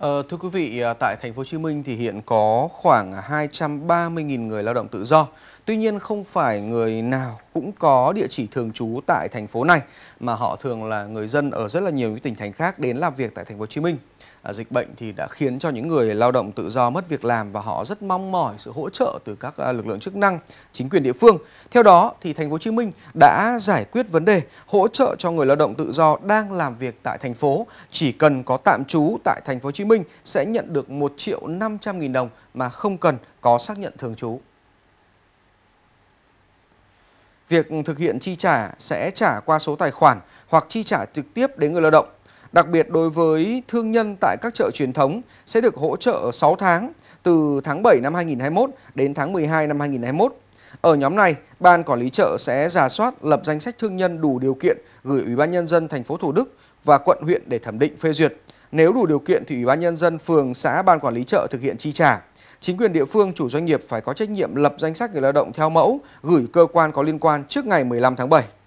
Ờ, thưa quý vị, à, tại thành phố Hồ Chí Minh thì hiện có khoảng 230.000 người lao động tự do. Tuy nhiên không phải người nào cũng có địa chỉ thường trú tại thành phố này mà họ thường là người dân ở rất là nhiều những tỉnh thành khác đến làm việc tại thành phố Hồ Chí Minh. À, dịch bệnh thì đã khiến cho những người lao động tự do mất việc làm và họ rất mong mỏi sự hỗ trợ từ các à, lực lượng chức năng, chính quyền địa phương. Theo đó thì thành phố Hồ Chí Minh đã giải quyết vấn đề hỗ trợ cho người lao động tự do đang làm việc tại thành phố, chỉ cần có tạm trú tại thành phố Hồ Chí Minh sẽ nhận được 1 triệu 500 nghìn đồng mà không cần có xác nhận thường trú. Việc thực hiện chi trả sẽ trả qua số tài khoản hoặc chi trả trực tiếp đến người lao động Đặc biệt đối với thương nhân tại các chợ truyền thống sẽ được hỗ trợ 6 tháng từ tháng 7 năm 2021 đến tháng 12 năm 2021. Ở nhóm này, ban quản lý chợ sẽ giả soát lập danh sách thương nhân đủ điều kiện gửi Ủy ban nhân dân thành phố Thủ Đức và quận huyện để thẩm định phê duyệt. Nếu đủ điều kiện thì Ủy ban nhân dân phường, xã, ban quản lý chợ thực hiện chi trả. Chính quyền địa phương chủ doanh nghiệp phải có trách nhiệm lập danh sách người lao động theo mẫu gửi cơ quan có liên quan trước ngày 15 tháng 7.